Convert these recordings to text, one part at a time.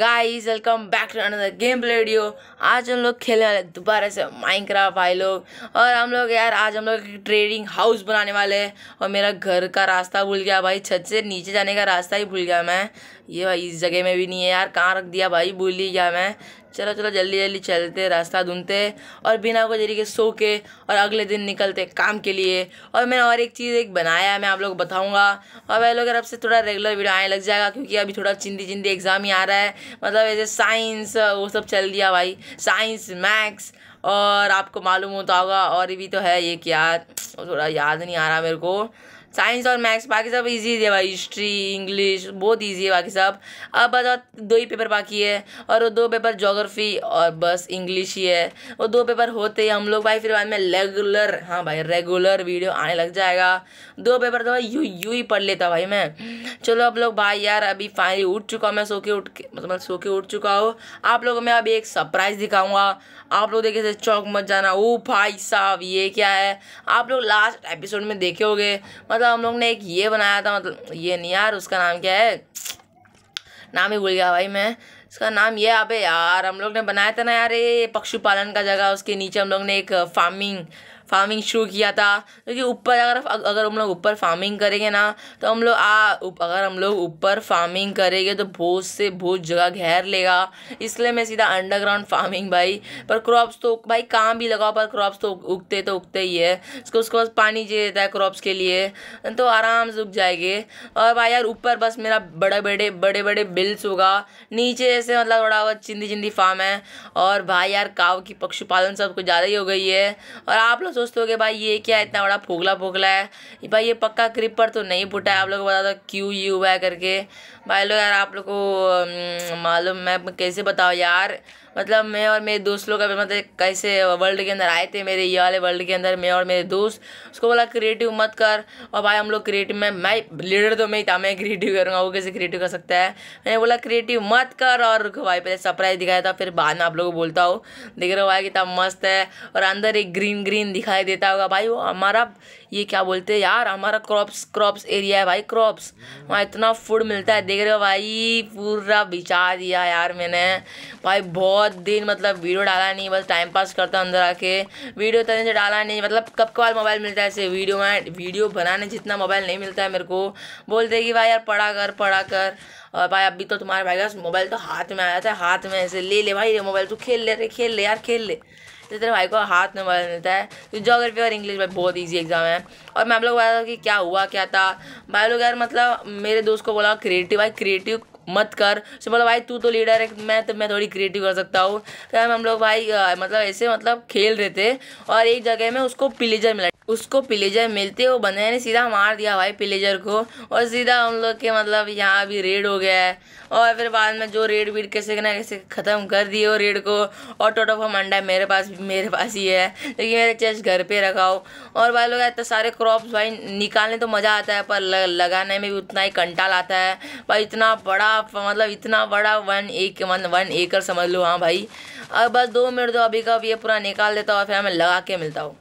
Guys welcome back to another game play video आज हम लोग खेलने वाले दोबारा से माइनक्राफ्ट भाई लोग और हम लोग यार आज हम लोग ट्रेडिंग हाउस बनाने वाले हैं और मेरा घर का रास्ता भूल गया भाई छत से नीचे जाने का रास्ता ही भूल गया मैं ये भाई इस जगह में भी नहीं है यार कहाँ रख दिया भाई भूल ही गया मैं चलो चलो जल्दी जल्दी चलते रास्ता ढूंढते और बिना कोई तरीके सो के और अगले दिन निकलते काम के लिए और मैंने और एक चीज़ एक बनाया मैं आप लोग बताऊँगा और भाई लोग अब से थोड़ा रेगुलर वीडियो आने लग जाएगा क्योंकि अभी थोड़ा चिंदी चिंदी एग्ज़ाम ही आ रहा है मतलब ऐसे साइंस वो सब चल दिया भाई साइंस मैथ्स और आपको मालूम होता होगा और भी तो है ये कि यार थोड़ा याद नहीं आ रहा मेरे को साइंस और मैथ्स बाकी सब इजी है भाई हिस्ट्री इंग्लिश बहुत ईजी है बाकी सब अब बस दो ही पेपर बाकी है और वो दो पेपर जोग्राफी और बस इंग्लिश ही है वो दो पेपर होते ही हम लोग भाई फिर बाद में रेगुलर हाँ भाई रेगुलर वीडियो आने लग जाएगा दो पेपर तो भाई यू यू ही पढ़ लेता भाई मैं चलो अब लोग भाई यार अभी फाइनली उठ चुका हूँ मैं सो के उठ के मतलब सो के उठ चुका हूँ आप लोगों को मैं अभी एक सरप्राइज़ दिखाऊंगा आप लोग देखे चौक मत जाना ओ भाई साहब ये क्या है आप लोग लास्ट एपिसोड में देखे होगे मतलब था हम लोग ने एक ये बनाया था मतलब ये नहीं यार उसका नाम क्या है नाम ही भूल गया भाई मैं इसका नाम ये आप यार हम लोग ने बनाया था ना यार ये पशुपालन का जगह उसके नीचे हम लोग ने एक फार्मिंग फार्मिंग शुरू किया था क्योंकि तो ऊपर अगर अगर हम लोग ऊपर फार्मिंग करेंगे ना तो हम लोग आ अगर हम लोग ऊपर फार्मिंग करेंगे तो बहुत से बहुत जगह घेर लेगा इसलिए मैं सीधा अंडरग्राउंड फार्मिंग भाई पर क्रॉप्स तो भाई काम भी लगाओ पर क्रॉप्स तो उगते तो उगते ही है उसको उसके पास पानी चाहिए देता है क्रॉप्स के लिए तो आराम से उग जाएंगे और भाई यार ऊपर बस मेरा बड़े बड़े बड़े बड़े बिल्स होगा नीचे ऐसे मतलब थोड़ा बहुत चिंदी चिंदी फार्म है और भाई यार काव की पशुपालन सब कुछ ज़्यादा ही हो गई है और आप लोग हो कि भाई ये क्या इतना बड़ा फोगला फोगला है भाई ये पक्का क्रिपर तो नहीं फूटा है आप लोग को बता दो क्यू यू हुआ है करके भाई लोग यार आप लोग को मालूम मैं कैसे बताओ यार मतलब मैं और मेरे दोस्त लोग अभी मतलब कैसे वर्ल्ड के अंदर आए थे मेरे ये वाले वर्ल्ड के अंदर मैं और मेरे दोस्त उसको बोला क्रिएटिव मत कर और भाई हम लोग क्रिएटिव में मैं लीडर तो मैं ही था मैं क्रिएटिव करूँगा वो कैसे क्रिएटिव कर सकता है मैंने बोला क्रिएटिव मत कर और भाई पहले सरप्राइज दिखाया था फिर बाद में आप लोग को बोलता हूँ देख रहे हो भाई कितना मस्त है और अंदर एक ग्रीन ग्रीन दिखाई देता होगा भाई वो हमारा ये क्या बोलते हैं यार हमारा क्रॉप्स क्रॉप्स एरिया है भाई क्रॉप्स वहाँ इतना फूड मिलता है देख रहे हो भाई पूरा बिछा दिया यार मैंने भाई बहुत दिन मतलब वीडियो डाला नहीं बस टाइम पास करता अंदर आके वीडियो तरह से डाला नहीं मतलब कब बाद मोबाइल मिलता है ऐसे वीडियो में वीडियो बनाने जितना मोबाइल नहीं मिलता है मेरे को बोलते कि भाई यार पढ़ा कर पढ़ा कर और भाई अभी तो तुम्हारे भाई का मोबाइल तो हाथ में आ जाता है हाथ में ऐसे ले ले भाई ये मोबाइल तू खेल ले रे खेल ले यार खेल ले तेरे भाई को हाथ में मिलता है तो जोग्राफी और इंग्लिश भाई बहुत ईजी एग्जाम है और मैं आप लोग बताया कि क्या हुआ क्या था भाई लोग यार मतलब मेरे दोस्त को बोला क्रिएटिव भाई क्रिएटिव मत कर उसने बोला मतलब भाई तू तो लीडर है मैं तो मैं थोड़ी क्रिएटिव कर सकता हूँ तो हम लोग भाई मतलब ऐसे मतलब खेल रहे थे और एक जगह में उसको पिलेजर मिला उसको पिलेजर मिलते वो बंदे ने सीधा मार दिया भाई पिलेजर को और सीधा हम लोग के मतलब यहाँ भी रेड हो गया है और फिर बाद में जो रेड वीड कैसे ना कैसे ख़त्म कर दिए वो रेड को और टोटो फॉर्म अंडा मेरे पास मेरे पास ही है लेकिन मेरे चेस्ट घर पे रखा हो और भाई लोग इतने सारे क्रॉप्स भाई निकालने तो मज़ा आता है पर लगाने में भी उतना ही कंटाल आता है भाई इतना बड़ा आप मतलब इतना बड़ा वन एक मतलब वन वन एकड़ समझ लो हाँ भाई अब बस दो मिनट दो अभी का ये पूरा निकाल देता हूँ और फिर मैं लगा के मिलता हूँ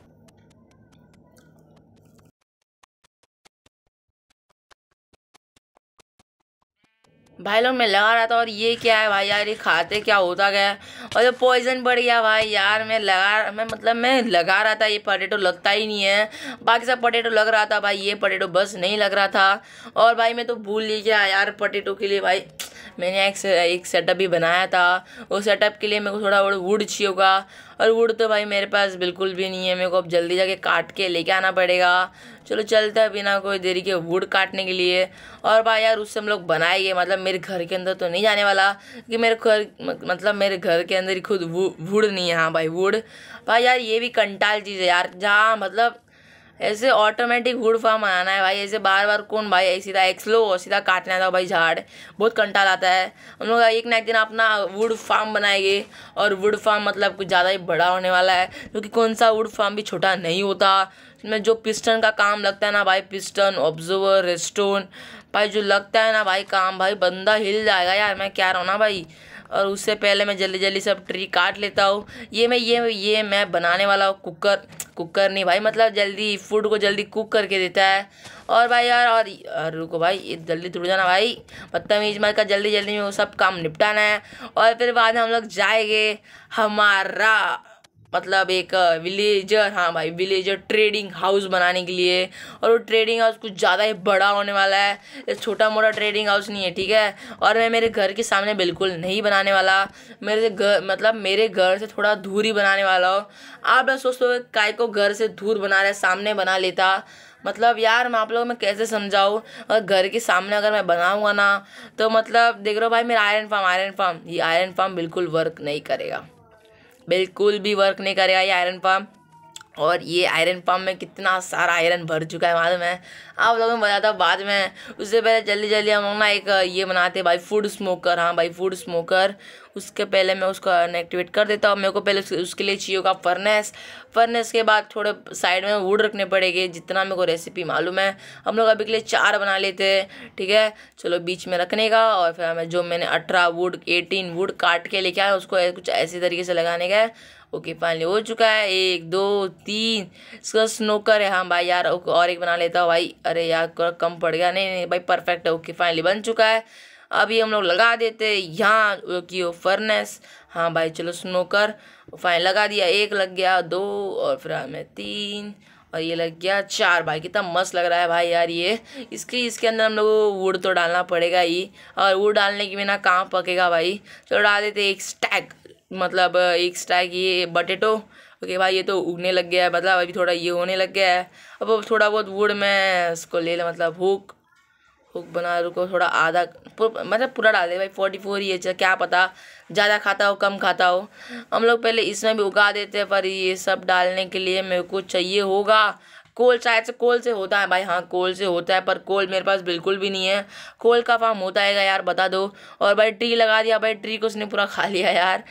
भाई लोग मैं लगा रहा था और ये क्या है भाई यार ये खाते क्या होता गया और ये पॉइजन बढ़ गया भाई यार मैं लगा मैं मतलब मैं लगा रहा था ये पटेटो लगता ही नहीं है बाकी सब पटेटो लग रहा था भाई ये पटेटो बस नहीं लग रहा था और भाई मैं तो भूल ही गया यार पटेटो के लिए भाई मैंने एक से, एक सेटअप भी बनाया था उस सेटअप के लिए मेरे को थोड़ा बहुत वुड चाहिए होगा और वुड तो भाई मेरे पास बिल्कुल भी नहीं है मेरे को अब जल्दी जाके काट के लेके आना पड़ेगा चलो चलते हैं बिना कोई देरी के वुड काटने के लिए और भाई यार उससे हम लोग बनाएंगे मतलब मेरे घर के अंदर तो नहीं जाने वाला कि मेरे घर मतलब मेरे घर के अंदर ही खुद वुड नहीं है हाँ भाई वुड भाई यार ये भी कंटाल चीज़ है यार जहाँ मतलब ऐसे ऑटोमेटिक हुड फार्म आना है भाई ऐसे बार बार कौन भाई ऐसी सीधा एक्सलो और सीधा काटने आता भाई झाड़ बहुत कंटाल आता है हम लोग एक ना एक दिन अपना वुड फार्म बनाएंगे और वुड फार्म मतलब कुछ ज़्यादा ही बड़ा होने वाला है क्योंकि कौन सा वुड फार्म भी छोटा नहीं होता इसमें जो पिस्टन का काम लगता है ना भाई पिस्टन ऑब्जर्वर रेस्टोन भाई जो लगता है ना भाई काम भाई बंदा हिल जाएगा यार मैं क्या रहा ना भाई और उससे पहले मैं जल्दी जल्दी सब ट्री काट लेता हूँ ये मैं ये ये मैं बनाने वाला हूँ कुकर कुकर नहीं भाई मतलब जल्दी फूड को जल्दी कुक करके देता है और भाई यार और, रुको भाई जल्दी टूट जाना भाई बदतमीज मत का जल्दी जल्दी में वो सब काम निपटाना है और फिर बाद में हम लोग जाएंगे हमारा मतलब एक विलेजर हाँ भाई विलेजर ट्रेडिंग हाउस बनाने के लिए और वो ट्रेडिंग हाउस कुछ ज़्यादा ही बड़ा होने वाला है छोटा मोटा ट्रेडिंग हाउस नहीं है ठीक है और मैं मेरे घर के सामने बिल्कुल नहीं बनाने वाला मेरे घर मतलब मेरे घर से थोड़ा दूर ही बनाने वाला हो आप लोग सोचते हो काय को घर से दूर बना रहा है सामने बना लेता मतलब यार मैं आप लोगों में कैसे समझाऊँ और घर के सामने अगर मैं बनाऊँगा ना तो मतलब देख रहे हो भाई मेरा आयरन फार्म आयरन फार्म ये आयरन फार्म बिल्कुल वर्क नहीं करेगा बिल्कुल भी वर्क नहीं करेगा ये आयरन पम्प और ये आयरन पम्प में कितना सारा आयरन भर चुका है मालूम है आप लोगों को बताता बाद में उससे पहले जल्दी जल्दी हम लोग ना एक ये बनाते भाई फूड स्मोकर हाँ भाई फूड स्मोकर उसके पहले मैं उसको अनएक्टिवेट कर देता हूँ मेरे को पहले उसके लिए चाहिए होगा फर्नेस फर्नेस के बाद थोड़े साइड में वुड रखने पड़ेंगे जितना मेरे को रेसिपी मालूम है हम लोग अभी के लिए चार बना लेते हैं ठीक है चलो बीच में रखने का और फिर हमें जो मैंने अठारह वुड एटीन वुड काट के लेके आया उसको कुछ ऐसे तरीके से लगाने का ओके फाइनली हो चुका है एक दो तीन इसका स्नोकर है हाँ भाई यार और एक बना लेता हूँ भाई अरे यार कम पड़ गया नहीं नहीं भाई परफेक्ट है ओके फाइनली बन चुका है अभी हम लोग लगा देते यहाँ की वो फर्नेस हाँ भाई चलो स्नो कर फाइन लगा दिया एक लग गया दो और फिर हमें तीन और ये लग गया चार भाई कितना मस्त लग रहा है भाई यार ये इसके इसके अंदर हम लोग वुड तो डालना पड़ेगा ही और वुड डालने के बिना कहाँ पकेगा भाई चलो डाल देते एक स्टैक मतलब एक स्टैक ये बटेटो ओके भाई ये तो उगने लग गया है मतलब अभी थोड़ा ये होने लग गया है अब थोड़ा बहुत वुड मैं इसको ले लें मतलब हुक हुक बना रुको थोड़ा आधा पुर, मतलब पूरा डाल दे भाई फोर्टी फोर ये क्या पता ज़्यादा खाता हो कम खाता हो हम लोग पहले इसमें भी उगा देते हैं पर ये सब डालने के लिए मेरे को चाहिए होगा कोल शायद से कोल से होता है भाई हाँ कोल से होता है पर कोल मेरे पास बिल्कुल भी नहीं है कोल का फार्म होता है यार बता दो और भाई ट्री लगा दिया भाई ट्री को उसने पूरा खा लिया यार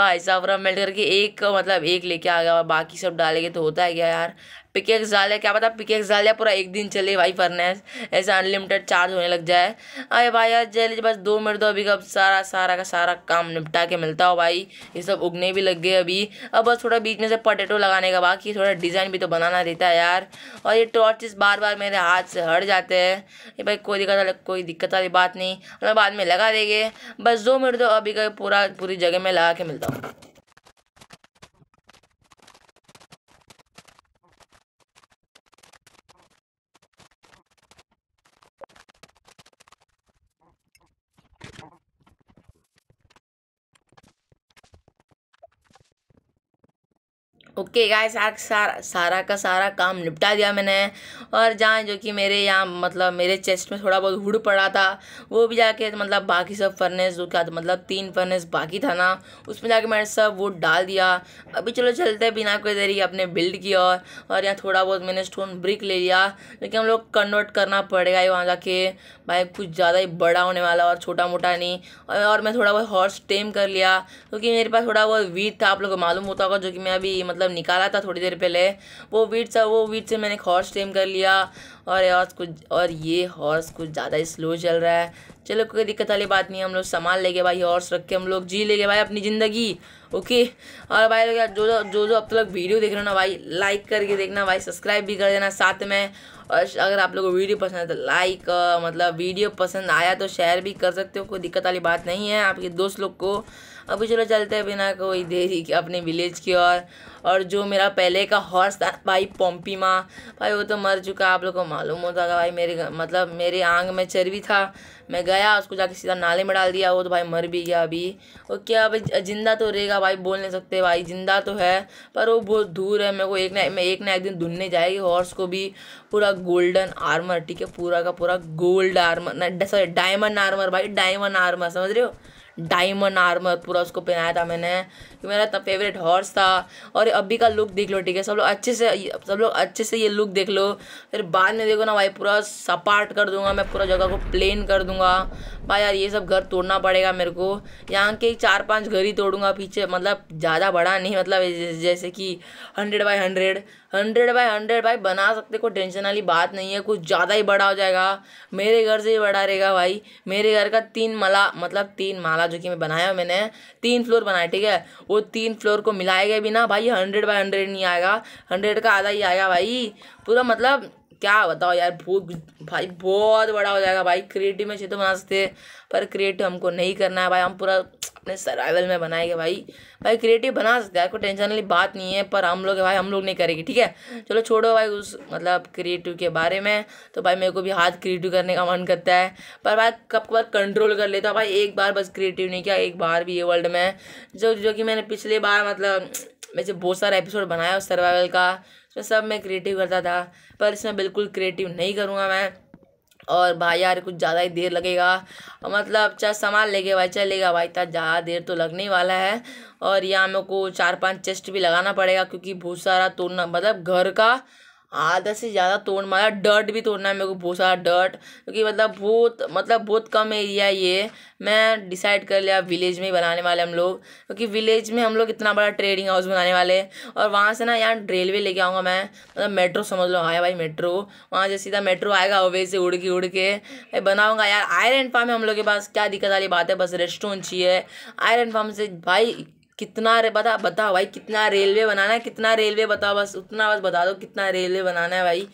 ऐसा पूरा मेल्ट करके एक मतलब एक लेके आ गया और बाकी सब डालेंगे तो होता है क्या यार पिके एक्सालिया क्या पता पिके एक्सालिया पूरा एक दिन चले भाई फरनेस ऐसे अनलिमिटेड चार्ज होने लग जाए अरे भाई यार चलिए बस दो मिनट दो तो अभी कब सारा सारा का सारा काम निपटा के मिलता हो भाई ये सब उगने भी लग गए अभी अब बस थोड़ा बीच में से पटेटो लगाने का बाकी थोड़ा डिज़ाइन भी तो बनाना देता है यार और ये टॉर्चेस बार बार मेरे हाथ से हट जाते हैं ये भाई कोई दिक्कत वाली कोई दिक्कत वाली बात नहीं हमें बाद में लगा देंगे बस दो मिनट दो तो अभी का पूरा पूरी जगह में लगा के मिलता हूँ o ओके गाइस आज सारा सारा का सारा काम निपटा दिया मैंने और जहाँ जो कि मेरे यहाँ मतलब मेरे चेस्ट में थोड़ा बहुत हुड पड़ा था वो भी जाके मतलब बाकी सब फर्नेस जो क्या मतलब तीन फर्नेस बाकी था ना उसमें जाके मैंने सब वो डाल दिया अभी चलो चलते बिना कोई देरी अपने बिल्ड की और, और यहाँ थोड़ा बहुत मैंने स्टोन ब्रिक ले लिया लेकिन हम लोग कन्वर्ट करना पड़ेगा ही वहाँ जाके भाई कुछ ज़्यादा ही बड़ा होने वाला और छोटा मोटा नहीं और, मैं थोड़ा बहुत हॉर्स टेम कर लिया क्योंकि मेरे पास थोड़ा बहुत वीट था आप लोग को मालूम होता होगा जो कि मैं अभी मतलब निकाला था थोड़ी देर पहले वो वीट सा वो वीट से मैंने हॉर्स टेम कर लिया और हॉर्स कुछ और ये हॉर्स कुछ ज़्यादा स्लो चल रहा है चलो कोई दिक्कत वाली बात नहीं हम लोग संभाल लेंगे भाई हॉर्स रख के हम लोग जी लेंगे भाई अपनी ज़िंदगी ओके और भाई जो जो जो अब तक वीडियो देख रहे हो ना भाई लाइक करके देखना भाई सब्सक्राइब भी कर देना साथ में और अगर आप लोगों को वीडियो पसंद है तो लाइक मतलब वीडियो पसंद आया तो शेयर भी कर सकते हो कोई दिक्कत वाली बात नहीं है आपके दोस्त लोग को अभी चलो चलते हैं बिना कोई देरी के अपने विलेज की ओर और जो मेरा पहले का हॉर्स था भाई पोम्पीमा माँ भाई वो तो मर चुका आप लोग को मालूम होता था भाई मेरे मतलब मेरे आंग में चर्बी था मैं गया उसको जाके सीधा नाले में डाल दिया वो तो भाई मर भी गया अभी वो क्या अभी जिंदा तो रहेगा भाई बोल नहीं सकते भाई जिंदा तो है पर वो बहुत दूर है मेरे को एक ना मैं एक ना एक दिन ढूंढने जाएगी हॉर्स को भी पूरा गोल्डन आर्मर ठीक है पूरा का पूरा gold armour sorry diamond armour भाई डायमंड आर्मर समझ रहे हो डायमंड आर्मर पूरा उसको पहनाया था मैंने कि मेरा तब फेवरेट हॉर्स था और अभी का लुक देख लो ठीक है सब लोग अच्छे से सब लोग अच्छे से ये लुक देख लो फिर बाद में देखो ना भाई पूरा सपाट कर दूंगा मैं पूरा जगह को प्लेन कर दूंगा भाई यार ये सब घर तोड़ना पड़ेगा मेरे को यहाँ के चार पाँच घर ही तोड़ूंगा पीछे मतलब ज़्यादा बड़ा नहीं मतलब जैसे कि hundred by hundred hundred by hundred भाई बना सकते कोई टेंशन वाली बात नहीं है कुछ ज़्यादा ही बड़ा हो जाएगा मेरे घर से ही बड़ा रहेगा भाई मेरे घर का तीन माला मतलब तीन माला जो कि मैं बनाया मैंने तीन फ्लोर बनाया ठीक है वो तीन फ्लोर को मिलाएगा भी ना भाई हंड्रेड बाई हंड्रेड नहीं आएगा हंड्रेड का आधा ही आएगा भाई पूरा मतलब क्या बताओ यार बहुत भाई बहुत बड़ा हो जाएगा भाई क्रिएटिव में तो बना सकते पर क्रिएटिव हमको नहीं करना है भाई हम पूरा अपने सर्वाइवल में बनाएंगे भाई भाई क्रिएटिव बना सकते हैं कोई टेंशन वाली बात नहीं है पर हम लोग भाई हम लोग नहीं करेंगे ठीक है चलो छोड़ो भाई उस मतलब क्रिएटिव के बारे में तो भाई मेरे को भी हाथ क्रिएटिव करने का मन करता है पर भाई कब कब कंट्रोल कर लेता भाई एक बार बस क्रिएटिव नहीं किया एक बार भी ये वर्ल्ड में जो जो कि मैंने पिछले बार मतलब मैं बहुत सारा एपिसोड बनाया उस सर्वाइवल का तो सब मैं क्रिएटिव करता था पर इसमें बिल्कुल क्रिएटिव नहीं करूँगा मैं और भाई यार कुछ ज़्यादा ही देर लगेगा मतलब चाहे सामान लेके भाई चलेगा भाई इतना ज़्यादा देर तो लगने ही वाला है और यहाँ मेरे को चार पांच चेस्ट भी लगाना पड़ेगा क्योंकि बहुत सारा तोड़ना मतलब घर का आधा से ज़्यादा तोड़ मारा डर्ट भी तोड़ना है मेरे को बहुत सारा डर्ट क्योंकि मतलब बहुत मतलब बहुत कम एरिया है ये मैं डिसाइड कर लिया विलेज में ही बनाने वाले हम लोग क्योंकि विलेज में हम लोग इतना बड़ा ट्रेडिंग हाउस बनाने वाले और वहाँ से ना यहाँ रेलवे लेके आऊँगा मैं मतलब मेट्रो समझ लो आया भाई मेट्रो वहाँ से सीधा मेट्रो आएगा ओवे से उड़ के उड़ के भाई बनाऊँगा यार आयरन फार्म है हम लोग के पास क्या दिक्कत वाली बात है बस रेस्टोरेंट चाहिए आयरन फार्म से भाई कितना रे बता बताओ भाई कितना रेलवे बनाना है कितना रेलवे बताओ बस उतना बस बता दो कितना रेलवे बनाना है भाई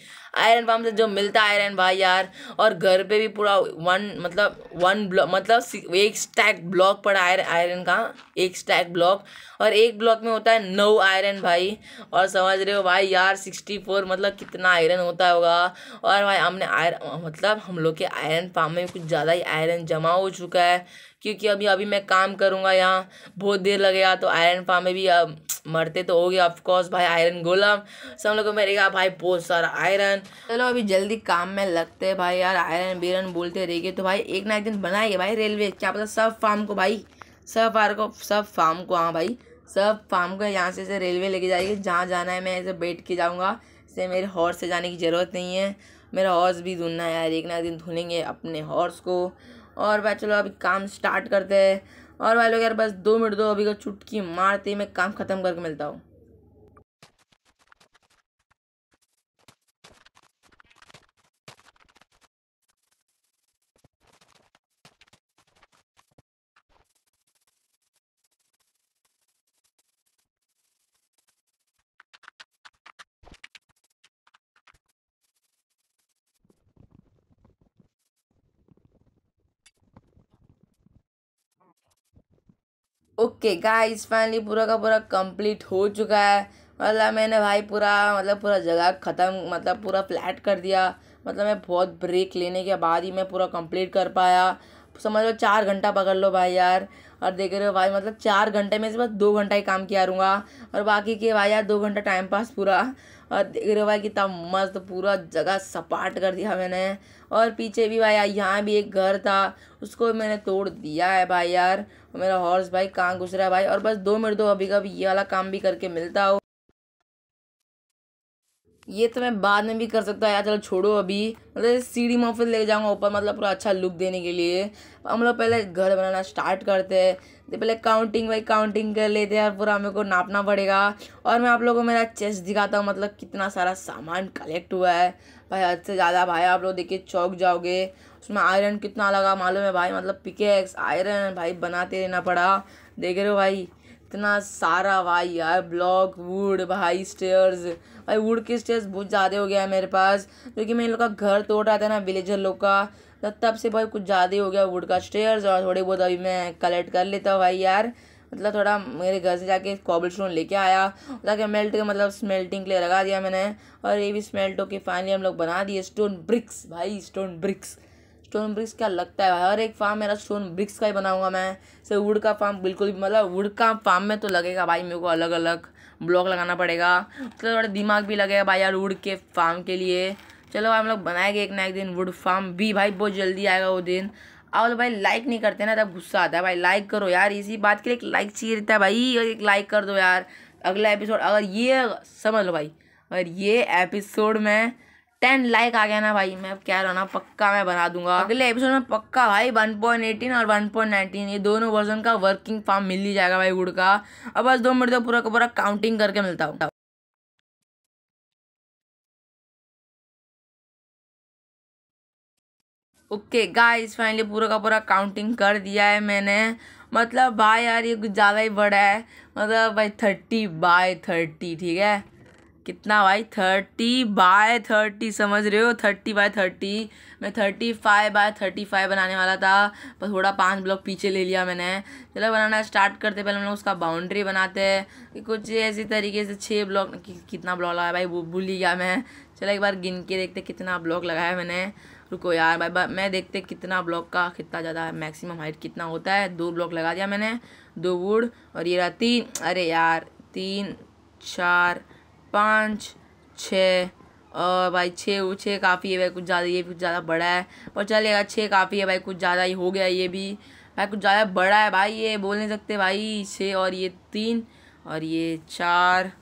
आयरन फार्म से जो मिलता है आयरन भाई यार और घर पे भी पूरा वन मतलब वन ब्लॉक मतलब एक स्टैक ब्लॉक पड़ा आयरन आयरन का एक स्टैक ब्लॉक और एक ब्लॉक में होता है नौ आयरन भाई और समझ रहे हो भाई यार सिक्सटी फोर मतलब कितना आयरन होता होगा और भाई हमने आयरन मतलब हम लोग के आयरन फार्म में कुछ ज़्यादा ही आयरन जमा हो चुका है क्योंकि अभी अभी मैं काम करूँगा यहाँ बहुत देर लगेगा तो आयरन फार्म में भी अब मरते तो हो गया ऑफकोर्स भाई आयरन गोलम सब लोग को मेरेगा भाई बहुत सारा आयरन चलो अभी जल्दी काम में लगते हैं भाई यार आयरन बिरन बोलते रहेंगे तो भाई एक ना एक दिन बनाइए भाई रेलवे क्या पता सब फार्म को भाई सब फार को सब फार्म को हाँ भाई सब फार्म को यहाँ से रेलवे लेके जाएगी जहाँ जाना है मैं ऐसे बैठ के जाऊँगा इसे मेरे हॉर्स से जाने की ज़रूरत नहीं है मेरा हॉर्स भी धुनना है यार एक ना एक दिन धुलेंगे अपने हॉर्स को और भाई चलो अभी काम स्टार्ट करते हैं और भाई लोग यार बस दो मिनट दो अभी को चुटकी मारते ही मैं काम ख़त्म करके मिलता हूँ ओके गाइस फाइनली पूरा का पूरा कंप्लीट हो चुका है मतलब मैंने भाई पूरा मतलब पूरा जगह ख़त्म मतलब पूरा फ्लैट कर दिया मतलब मैं बहुत ब्रेक लेने के बाद ही मैं पूरा कंप्लीट कर पाया समझ लो चार घंटा पकड़ लो भाई यार और देख रहे हो भाई मतलब चार घंटे में से बस दो घंटा ही काम किया रूँगा और बाकी के भाई यार दो घंटा टाइम पास पूरा और देख रहे हो भाई कितना मस्त पूरा जगह सपाट कर दिया मैंने और पीछे भी भाई यार यहाँ भी एक घर था उसको मैंने तोड़ दिया है भाई यार मेरा हॉर्स भाई कहाँ घुस रहा है भाई और बस दो मिनट दो तो अभी कभी ये वाला काम भी करके मिलता हो ये तो मैं बाद में भी कर सकता हूँ यार चलो छोड़ो अभी मतलब सीढ़ी में फिर ले जाऊँगा ऊपर मतलब पूरा अच्छा लुक देने के लिए हम लोग पहले घर बनाना स्टार्ट करते हैं तो पहले काउंटिंग वाई काउंटिंग कर लेते हैं पूरा हमें को नापना पड़ेगा और मैं आप लोगों को मेरा चेस्ट दिखाता हूँ मतलब कितना सारा सामान कलेक्ट हुआ है भाई हद से ज़्यादा भाई आप लोग देखिए चौक जाओगे उसमें आयरन कितना लगा मालूम है भाई मतलब पिकेक्स आयरन भाई बनाते रहना पड़ा देख रहे हो भाई इतना सारा भाई यार ब्लॉक वुड भाई स्टेयर्स भाई वुड के स्टेयर्स बहुत ज़्यादा हो गया है मेरे पास क्योंकि मैं इन लोग का घर तोड़ रहा था ना विलेजर लोग का तो तब से भाई कुछ ज़्यादा हो गया वुड का स्टेयर्स और थोड़े बहुत अभी मैं कलेक्ट कर लेता हूँ भाई यार मतलब थोड़ा मेरे घर से जाके कॉबल स्टोन लेके आया ताकि मेल्ट के मतलब स्मेल्टिंग के लिए लगा दिया मैंने और ये भी स्मेल्ट होके फाइनली हम लोग बना दिए स्टोन ब्रिक्स भाई स्टोन ब्रिक्स स्टोन ब्रिक्स क्या लगता है हर एक फार्म मेरा स्टोन ब्रिक्स का ही बनाऊंगा मैं सर वुड का फार्म बिल्कुल मतलब वुड का फार्म में तो लगेगा भाई मेरे को अलग अलग ब्लॉक लगाना पड़ेगा तो थोड़ा दिमाग भी लगेगा भाई यार वुड के फार्म के लिए चलो हम लोग बनाएंगे एक ना एक दिन वुड फार्म भी भाई बहुत जल्दी आएगा वो दिन और तो भाई लाइक नहीं करते ना तब गुस्सा आता है भाई लाइक करो यार इसी बात के लिए एक लाइक चाहिए रहता है भाई एक लाइक कर दो यार अगला एपिसोड अगर ये समझ लो भाई अगर ये एपिसोड में टेन लाइक आ गया ना भाई मैं क्या रहा ना पक्का मैं बना दूंगा हाँ। अगले एपिसोड में पक्का भाई वन पॉइंट एटीन और वन पॉइंट नाइनटीन ये दोनों वर्जन का वर्किंग फॉर्म मिल ही जाएगा भाई गुड़ का अब बस दो मिनट तो पूरा का पूरा काउंटिंग करके मिलता हूँ ओके गाइस फाइनली पूरा का पूरा काउंटिंग कर दिया है मैंने मतलब भाई यार ये कुछ ज़्यादा ही बड़ा है मतलब भाई थर्टी बाय थर्टी ठीक है कितना भाई थर्टी बाय थर्टी समझ रहे हो थर्टी बाय थर्टी मैं thirty five by thirty five बनाने वाला था पर थोड़ा पांच ब्लॉक पीछे ले लिया मैंने चलो बनाना स्टार्ट करते पहले हम लोग उसका बाउंड्री बनाते हैं कुछ ऐसी तरीके से छः ब्लॉक कि, कितना ब्लॉक लगाया भाई वो भूल ही गया मैं चलो एक बार गिन के देखते कितना ब्लॉक लगाया मैंने रुको यार भाई, भाई मैं देखते कितना ब्लॉक का कितना ज़्यादा मैक्सिमम हाइट कितना होता है दो ब्लॉक लगा दिया मैंने दो वुड और ये रहा तीन अरे यार तीन चार पाँच छः और भाई छः वो छः काफ़ी है भाई कुछ ज़्यादा ये कुछ ज़्यादा बड़ा है और चलेगा छः काफ़ी है भाई कुछ ज़्यादा ही हो गया ये भी भाई कुछ ज़्यादा बड़ा है भाई ये बोल नहीं सकते भाई छः और ये तीन और ये चार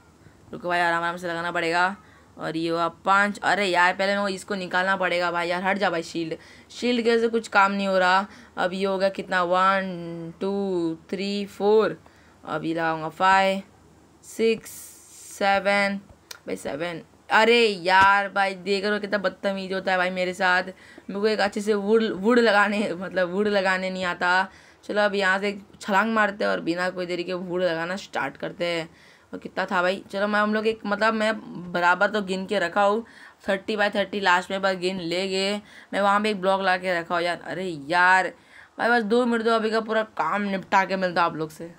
रुको भाई आराम आराम से लगाना पड़ेगा और ये हुआ पाँच अरे यार पहले मैं इसको निकालना पड़ेगा भाई यार हट जा भाई शील्ड शील्ड के से कुछ काम नहीं हो रहा अब ये हो गया कितना वन टू थ्री फोर अभी लगाऊंगा फाइव सिक्स सेवन भाई सेवन अरे यार भाई देख रहे हो तो कितना बदतमीज होता है भाई मेरे साथ मेरे को एक अच्छे से वुड वुड लगाने मतलब वुड लगाने नहीं आता चलो अब यहाँ से छलांग मारते हैं और बिना कोई देरी के वुड लगाना स्टार्ट करते हैं और कितना था भाई चलो मैं हम लोग एक मतलब मैं बराबर तो गिन के रखा हूँ थर्टी बाई थर्टी लास्ट में बस गिन ले गए मैं वहाँ पर एक ब्लॉग ला के रखा हूँ यार अरे यार भाई बस दो मिनट दो अभी का पूरा काम निपटा के मिलता आप लोग से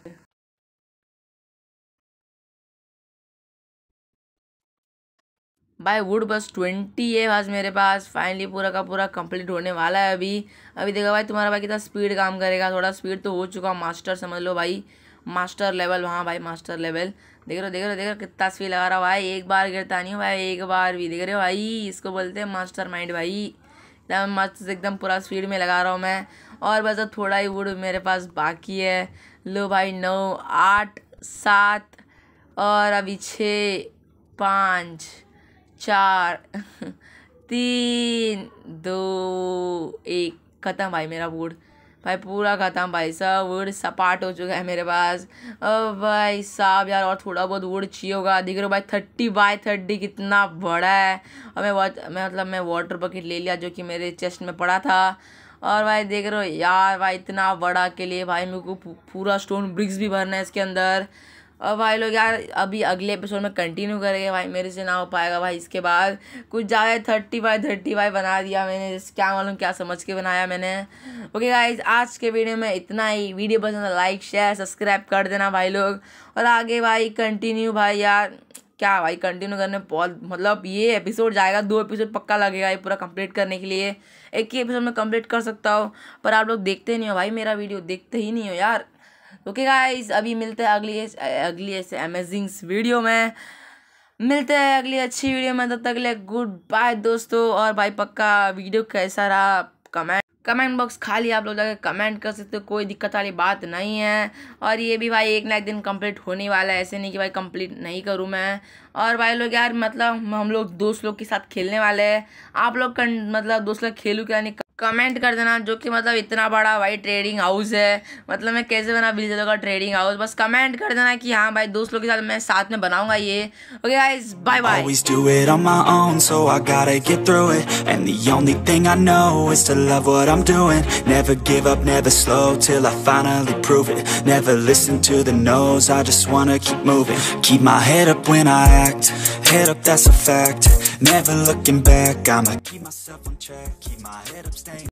भाई वुड बस ट्वेंटी है आज मेरे पास फाइनली पूरा का पूरा कंप्लीट होने वाला है अभी अभी देखो भाई तुम्हारा भाई कितना स्पीड काम करेगा थोड़ा स्पीड तो हो चुका मास्टर समझ लो भाई मास्टर लेवल वहाँ भाई मास्टर लेवल देख रहे हो देख रहे हो देख रहे हो कितना स्पीड लगा रहा भाई एक बार गिरता नहीं भाई एक बार भी देख रहे हो भाई इसको बोलते हैं मास्टर माइंड भाई एकदम मस्त एकदम पूरा स्पीड में लगा रहा हूँ मैं और बस अब थोड़ा ही वुड मेरे पास बाकी है लो भाई नौ आठ सात और अभी छः पाँच चार तीन दो एक ख़त्म भाई मेरा वुड भाई पूरा ख़त्म भाई सब वुड सपाट हो चुका है मेरे पास अब भाई साहब यार और थोड़ा बहुत वुड चाहिए होगा दिख रहा भाई थर्टी बाय थर्टी कितना बड़ा है और मैं मैं मतलब मैं वाटर बकेट ले लिया जो कि मेरे चेस्ट में पड़ा था और भाई देख रहे हो यार भाई इतना बड़ा के लिए भाई मेरे को पूरा स्टोन ब्रिक्स भी भरना है इसके अंदर और भाई लोग यार अभी अगले एपिसोड में कंटिन्यू करेंगे भाई मेरे से ना हो पाएगा भाई इसके बाद कुछ ज़्यादा थर्टी बाई थर्टी बाई बना दिया मैंने क्या मालूम क्या समझ के बनाया मैंने ओके गाइज आज के वीडियो में इतना ही वीडियो पसंद लाइक शेयर सब्सक्राइब कर देना भाई लोग और आगे भाई कंटिन्यू भाई यार क्या भाई कंटिन्यू करने में बहुत मतलब ये एपिसोड जाएगा दो एपिसोड पक्का लगेगा ये पूरा कंप्लीट करने के लिए एक ही एपिसोड में कंप्लीट कर सकता हूँ पर आप लोग देखते नहीं हो भाई मेरा वीडियो देखते ही नहीं हो यार ओके गाइज अभी मिलते हैं अगली अगली ऐसे अमेजिंग वीडियो में मिलते हैं अगली अच्छी वीडियो में तब तक अगले गुड बाय दोस्तों और भाई पक्का वीडियो कैसा रहा कमेंट कमेंट बॉक्स खाली आप लोग जाकर कमेंट कर सकते हो कोई दिक्कत वाली बात नहीं है और ये भी भाई एक ना एक दिन कंप्लीट होने वाला है ऐसे नहीं कि भाई कंप्लीट नहीं करूँ मैं और भाई लोग यार मतलब हम लोग दोस्त लोग के साथ खेलने वाले हैं आप लोग मतलब दोस्त लोग खेलूँ क्या नहीं कमेंट कर देना जो कि मतलब इतना बड़ा भाई ट्रेडिंग हाउस है मतलब मैं कैसे बना बिल जगह ट्रेडिंग हाउस बस कमेंट कर देना कि हाँ भाई दोस्तों के साथ मैं साथ में बनाऊंगा ये never looking back i'm gonna keep myself on track keep my head up standing. game.